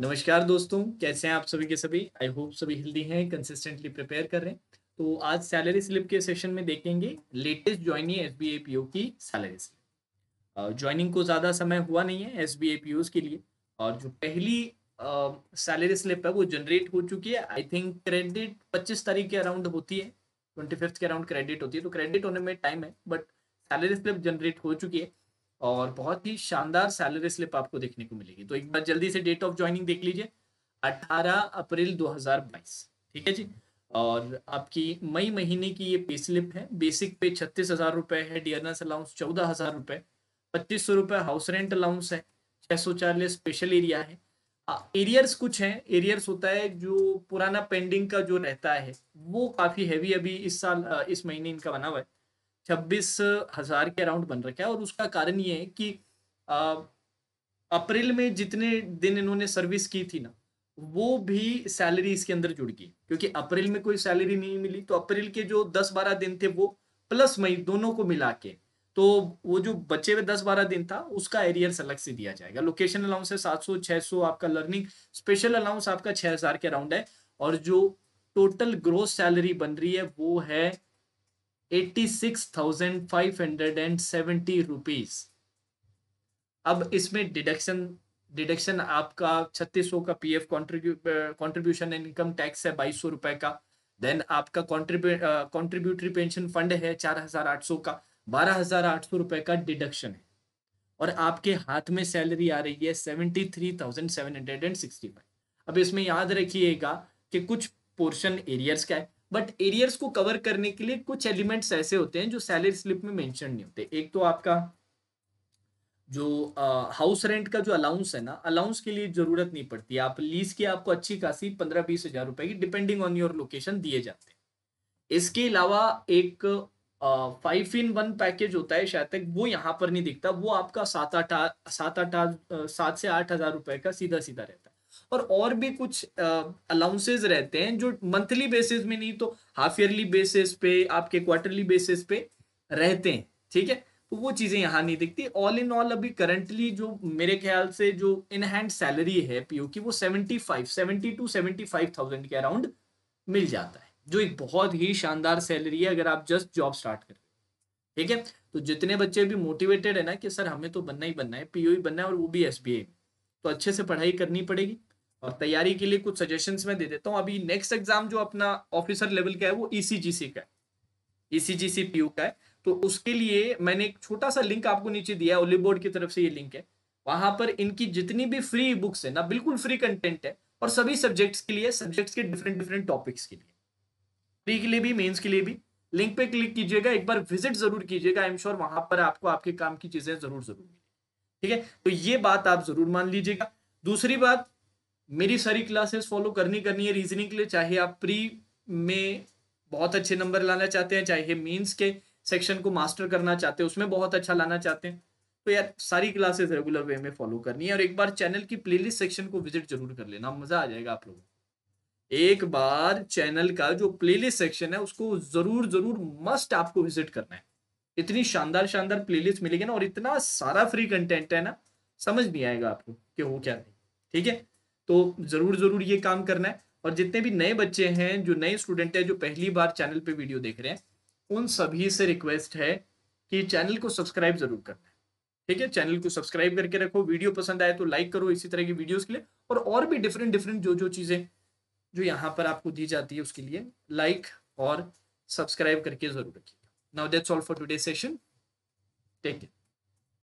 नमस्कार दोस्तों कैसे हैं आप सभी के सभी आई होप सभी हेल्दी हैं कंसिस्टेंटली प्रिपेयर कर रहे हैं तो आज सैलरी स्लिप के सेशन में देखेंगे latest joining S B A P O की सैलरी स्लिप ज्वाइनिंग को ज़्यादा समय हुआ नहीं है S B A P O के लिए और जो पहली सैलरी स्लिप है वो जनरेट हो चुकी है आई थिंक क्रेडिट पच्चीस तारीख के अराउंड होती है ट्वेंटी फिफ्थ के अराउंड क्रेडिट होती है तो क्रेडिट होने में टाइम है बट सैलरी स्लिप जनरेट हो चुकी है और बहुत ही शानदार सैलरी स्लिप आपको देखने को मिलेगी तो एक बार जल्दी से डेट ऑफ ज्वाइनिंग देख लीजिए 18 अप्रैल 2022 ठीक है जी और आपकी मई महीने की ये पे स्लिप है बेसिक पे छत्तीस हजार रुपए है डियरनेस अलाउंस चौदह हजार रुपए पच्चीस सौ रुपए हाउस रेंट अलाउंस है छह सौ चालीस स्पेशल एरिया है एरियर्स कुछ हैं एरियर्स होता है जो पुराना पेंडिंग का जो रहता है वो काफ़ी हैवी अभी इस साल इस महीने इनका बना हुआ है छब्बीस हजार के अराउंड बन रखा है और उसका कारण ये है कि अप्रैल में जितने दिन इन्होंने सर्विस की थी ना वो भी सैलरी इसके अंदर जुड़ गई क्योंकि अप्रैल में कोई सैलरी नहीं मिली तो अप्रैल के जो दस बारह दिन थे वो प्लस मई दोनों को मिला के तो वो जो बचे हुए दस बारह दिन था उसका एरियर्स अलग से दिया जाएगा लोकेशन अलाउंस है सात सौ छह सौ आपका लर्निंग स्पेशल अलाउंस आपका छह हजार के अराउंड है और जो टोटल ग्रोथ सैलरी बन रही है वो है 86,570 रुपीस अब इसमें डिडक्शन डिडक्शन आपका छत्तीस सौ का P F contribution and income tax है बाईस सौ रुपए का देन आपका कॉन्ट्रीब्यूटरी पेंशन फंड है चार हजार आठ सौ का बारह हजार आठ सौ रुपए का डिडक्शन है और आपके हाथ में सैलरी आ रही है seventy three thousand seven hundred and sixty five अब इसमें याद रखिएगा कि कुछ पोर्शन एरियर्स का है बट एरियर्स को कवर करने के लिए कुछ एलिमेंट्स ऐसे होते हैं जो सैलरी स्लिप में मेंशन नहीं होते एक तो आपका जो हाउस रेंट का जो अलाउंस है ना अलाउंस के लिए जरूरत नहीं पड़ती आप लीज की आपको अच्छी खासी पंद्रह बीस हजार रुपए की डिपेंडिंग ऑन योर लोकेशन दिए जाते हैं इसके अलावा एक फाइव इन वन पैकेज होता है शायद तक वो यहाँ पर नहीं दिखता वो आपका सात आठ सात आठ सात से आठ हजार रुपए का सीधा सीधा रहता है और और भी कुछ अलाउंसेज रहते हैं जो मंथली बेसिस में नहीं तो हाफ ईयरली बेसिस पे आपके क्वार्टरली बेसिस पे रहते हैं ठीक है तो वो चीजें यहाँ नहीं दिखती ऑल इन ऑल अभी करंटली जो मेरे ख्याल से जो इन हैंड सैलरी है पीओ की वो seventy five seventy two seventy five thousand के अराउंड मिल जाता है जो एक बहुत ही शानदार सैलरी है अगर आप जस्ट जॉब स्टार्ट करें ठीक है तो जितने बच्चे भी मोटिवेटेड है ना कि सर हमें तो बनना ही बनना है पीओ ही e बनना है और वो भी एस तो अच्छे से पढ़ाई करनी पड़ेगी और तैयारी के लिए कुछ सजेशन मैं दे देता हूँ अभी नेक्स्ट एग्जाम जो अपना ऑफिसर लेवल का है वो ईसीजीसी e का ईसीजीसी पी e का है तो उसके लिए मैंने एक छोटा सा लिंक आपको नीचे दिया है बोर्ड की तरफ से ये लिंक है वहां पर इनकी जितनी भी फ्री बुक्स है ना बिल्कुल फ्री कंटेंट है और सभी सब्जेक्ट्स के लिए सब्जेक्ट्स के डिफरेंट डिफरेंट टॉपिक्स के लिए फ्री के लिए भी मेंस के लिए भी लिंक पे क्लिक कीजिएगा एक बार विजिट जरूर कीजिएगा आई एम श्योर वहां पर आपको आपके काम की चीजें जरूर जरूर मिलेगी ठीक है तो ये बात आप जरूर मान लीजिएगा दूसरी बात मेरी सारी क्लासेस फॉलो करनी करनी है रीजनिंग के लिए चाहे आप प्री में बहुत अच्छे नंबर लाना चाहते हैं चाहे मीन्स के सेक्शन को मास्टर करना चाहते हैं उसमें बहुत अच्छा लाना चाहते हैं तो यार सारी क्लासेस रेगुलर वे में फॉलो करनी है और एक बार चैनल की प्लेलिस्ट सेक्शन को विजिट जरूर कर लेना मजा आ जाएगा आप लोगों एक बार चैनल का जो प्लेलिस्ट सेक्शन है उसको जरूर जरूर मस्ट आपको विजिट करना है इतनी शानदार शानदार प्लेलिस्ट मिलेगी ना और इतना सारा फ्री कंटेंट है ना समझ नहीं आएगा आपको कि हो क्या नहीं ठीक है तो ज़रूर ज़रूर ये काम करना है और जितने भी नए बच्चे हैं जो नए स्टूडेंट हैं जो पहली बार चैनल पे वीडियो देख रहे हैं उन सभी से रिक्वेस्ट है कि चैनल को सब्सक्राइब ज़रूर करना है ठीक है चैनल को सब्सक्राइब करके रखो वीडियो पसंद आए तो लाइक करो इसी तरह की वीडियोस के लिए और और भी डिफरेंट डिफरेंट जो जो चीज़ें जो यहाँ पर आपको दी जाती है उसके लिए लाइक और सब्सक्राइब करके जरूर रखिएगा now that's all for today session take care